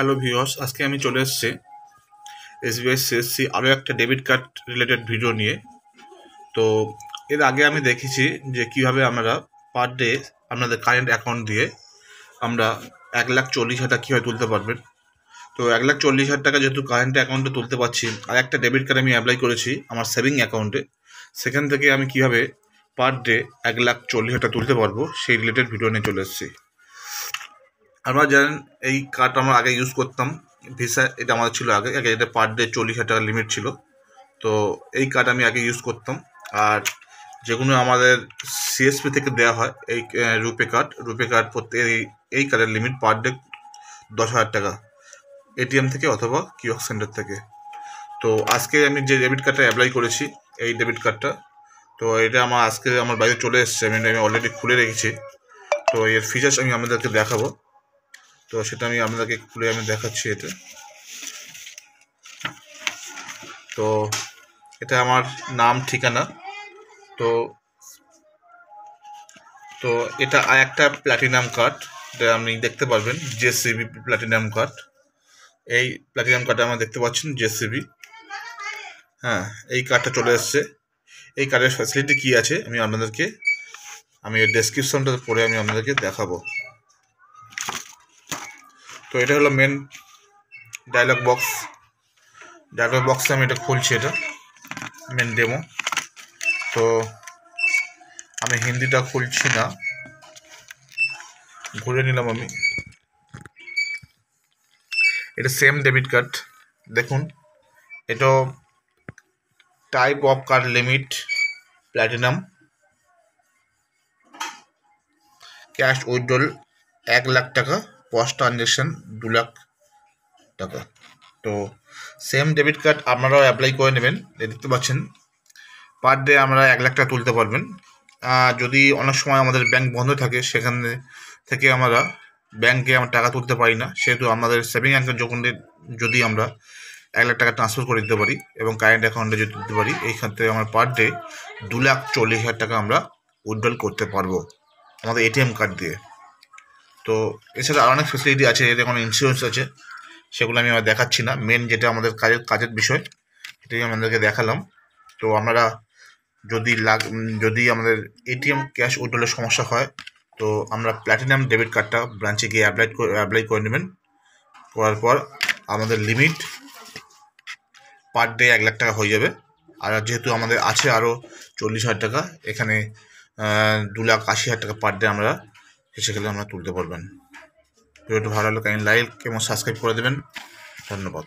hello ভিওস আজকে আমি চলে এসেছি এসবিআই সিএসসি আরও একটা ডেবিট কার্ড রিলেটেড ভিডিও নিয়ে তো এর আগে আমি দেখেছি যে কিভাবে আমরা পার ডে আপনাদের কারেন্ট অ্যাকাউন্ট দিয়ে আমরা এক লাখ চল্লিশ হাজার কীভাবে তুলতে পারবেন তো এক লাখ চল্লিশ হাজার টাকা যেহেতু কারেন্ট অ্যাকাউন্টে তুলতে পারছি আর একটা ডেবিট কার্ড আমি অ্যাপ্লাই করেছি আমার সেভিং অ্যাকাউন্টে সেখান থেকে আমি কিভাবে পার ডে এক লাখ চল্লিশ হাজার তুলতে পারবো সেই রিলেটেড ভিডিও নিয়ে চলে এসেছি আমরা জানেন এই কার্ড আমরা আগে ইউজ করতাম ভিসা এটা আমাদের ছিল আগে আগে এটা পার ডে চল্লিশ হাজার টাকার লিমিট ছিল তো এই কার্ড আমি আগে ইউজ করতাম আর যেগুলো আমাদের সিএসপি থেকে দেওয়া হয় এই রুপে কার্ড রুপে কার্ড প্রত্যেক এই এই কার্ডের লিমিট পার ডে দশ হাজার টাকা এটিএম থেকে অথবা কিউ সেন্টার থেকে তো আজকে আমি যে ডেবিট কার্ডটা অ্যাপ্লাই করেছি এই ডেবিট কার্ডটা তো এটা আমার আজকে আমার বাড়িতে চলে এসছে আমি আমি অলরেডি খুলে রেখেছি তো এর ফিচার্স আমি আমাদেরকে দেখাবো তো সেটা আমি আপনাদেরকে খুলে আমি দেখাচ্ছি এটা তো এটা আমার নাম ঠিকানা তো তো এটা একটা প্ল্যাটিনাম কার্ড এটা আপনি দেখতে পারবেন জেসিবি প্ল্যাটিনাম কার্ড এই প্ল্যাটিনাম কার্ডটা আমরা দেখতে পাচ্ছেন জেসিবি হ্যাঁ এই কার্ডটা চলে এসছে এই কার্ডের ফ্যাসিলিটি কী আছে আমি আপনাদেরকে আমি এর ডেসক্রিপশনটা পড়ে আমি আপনাদেরকে দেখাবো তো এটা হলো মেন ডায়লগ বক্স ডায়লগ বক্সে আমি এটা খুলছি এটা মেন ডেমো তো আমি হিন্দিটা খুলছি না ঘুরে নিলাম আমি এটা সেম ডেবিট কার্ড দেখুন এটা type of card limit platinum cash withdrawal এক লাখ টাকা পস ট্রানজ্যাকশান দু লাখ টাকা তো সেম ডেবিট কার্ড আপনারাও অ্যাপ্লাই করে নেবেন দেখতে পাচ্ছেন পার ডে আমরা এক লাখ টাকা তুলতে পারবেন যদি অনেক সময় আমাদের ব্যাংক বন্ধ থাকে সেখান থেকে আমরা ব্যাংকে আমরা টাকা তুলতে পারি না সেহেতু আমাদের সেভিং অ্যাকাউন্ট যখন যদি আমরা এক লাখ টাকা ট্রান্সফার করে দিতে পারি এবং কারেন্ট অ্যাকাউন্টে যদি দিতে পারি এইখান থেকে আমরা পার ডে দু লাখ চল্লিশ হাজার টাকা আমরা উইড্রল করতে পারবো আমাদের এটিএম কার্ড দিয়ে তো এছাড়া অনেক ফেসিলিটি আছে এদের কোনো ইন্স্যুরেন্স আছে সেগুলো আমি আবার দেখাচ্ছি না মেন যেটা আমাদের কাজের কাজের বিষয় সেটাই আমাদেরকে দেখালাম তো আমরা যদি লাগ যদি আমাদের এটিএম ক্যাশ উইড্রলের সমস্যা হয় তো আমরা প্ল্যাটিনাম ডেবিট কার্ডটা ব্রাঞ্চে গিয়ে অ্যাপ্লাই অ্যাপ্লাই করে নেবেন করার পর আমাদের লিমিট পার ডে এক লাখ টাকা হয়ে যাবে আর যেহেতু আমাদের আছে আরও চল্লিশ হাজার টাকা এখানে দু লাখ আশি হাজার টাকা পার ডে আমরা তো সেগুলো আমরা তুলতে পারবেন ভিডিওটি ভালো লাগলে কাইন্ড লাইক এবং সাবস্ক্রাইব করে দেবেন ধন্যবাদ